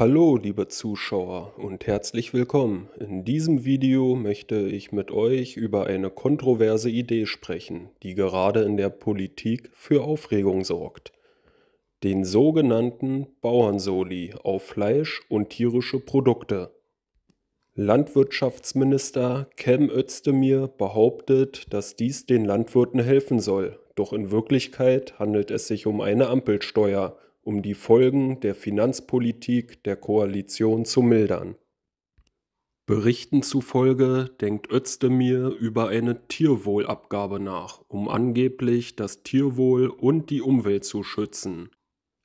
Hallo liebe Zuschauer und herzlich willkommen. In diesem Video möchte ich mit euch über eine kontroverse Idee sprechen, die gerade in der Politik für Aufregung sorgt. Den sogenannten Bauernsoli auf Fleisch und tierische Produkte. Landwirtschaftsminister Cem Özdemir behauptet, dass dies den Landwirten helfen soll, doch in Wirklichkeit handelt es sich um eine Ampelsteuer um die Folgen der Finanzpolitik der Koalition zu mildern. Berichten zufolge denkt Özdemir über eine Tierwohlabgabe nach, um angeblich das Tierwohl und die Umwelt zu schützen.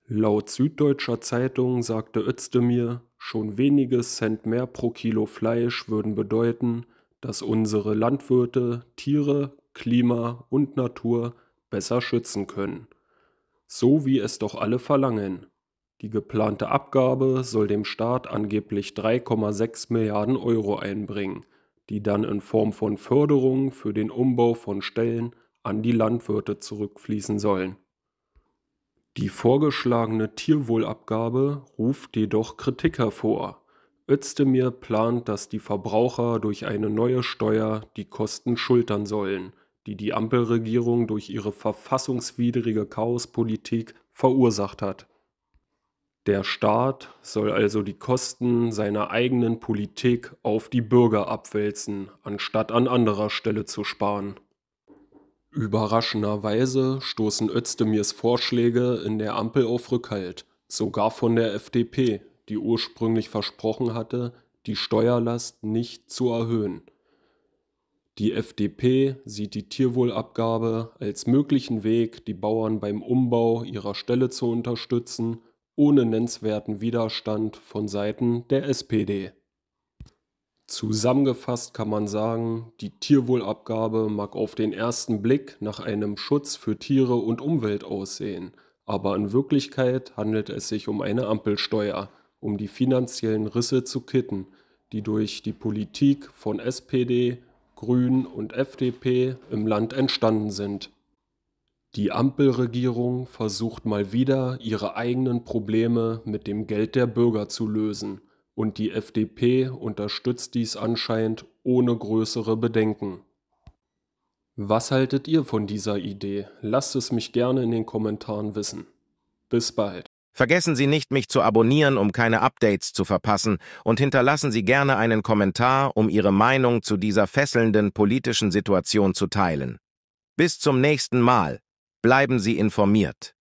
Laut Süddeutscher Zeitung sagte Özdemir, schon wenige Cent mehr pro Kilo Fleisch würden bedeuten, dass unsere Landwirte Tiere, Klima und Natur besser schützen können so wie es doch alle verlangen. Die geplante Abgabe soll dem Staat angeblich 3,6 Milliarden Euro einbringen, die dann in Form von Förderungen für den Umbau von Stellen an die Landwirte zurückfließen sollen. Die vorgeschlagene Tierwohlabgabe ruft jedoch Kritik hervor. Özdemir plant, dass die Verbraucher durch eine neue Steuer die Kosten schultern sollen die die Ampelregierung durch ihre verfassungswidrige Chaospolitik verursacht hat. Der Staat soll also die Kosten seiner eigenen Politik auf die Bürger abwälzen, anstatt an anderer Stelle zu sparen. Überraschenderweise stoßen Özdemirs Vorschläge in der Ampel auf Rückhalt, sogar von der FDP, die ursprünglich versprochen hatte, die Steuerlast nicht zu erhöhen. Die FDP sieht die Tierwohlabgabe als möglichen Weg, die Bauern beim Umbau ihrer Ställe zu unterstützen, ohne nennenswerten Widerstand von Seiten der SPD. Zusammengefasst kann man sagen, die Tierwohlabgabe mag auf den ersten Blick nach einem Schutz für Tiere und Umwelt aussehen, aber in Wirklichkeit handelt es sich um eine Ampelsteuer, um die finanziellen Risse zu kitten, die durch die Politik von SPD, Grün und FDP im Land entstanden sind. Die Ampelregierung versucht mal wieder, ihre eigenen Probleme mit dem Geld der Bürger zu lösen, und die FDP unterstützt dies anscheinend ohne größere Bedenken. Was haltet ihr von dieser Idee? Lasst es mich gerne in den Kommentaren wissen. Bis bald. Vergessen Sie nicht, mich zu abonnieren, um keine Updates zu verpassen, und hinterlassen Sie gerne einen Kommentar, um Ihre Meinung zu dieser fesselnden politischen Situation zu teilen. Bis zum nächsten Mal. Bleiben Sie informiert.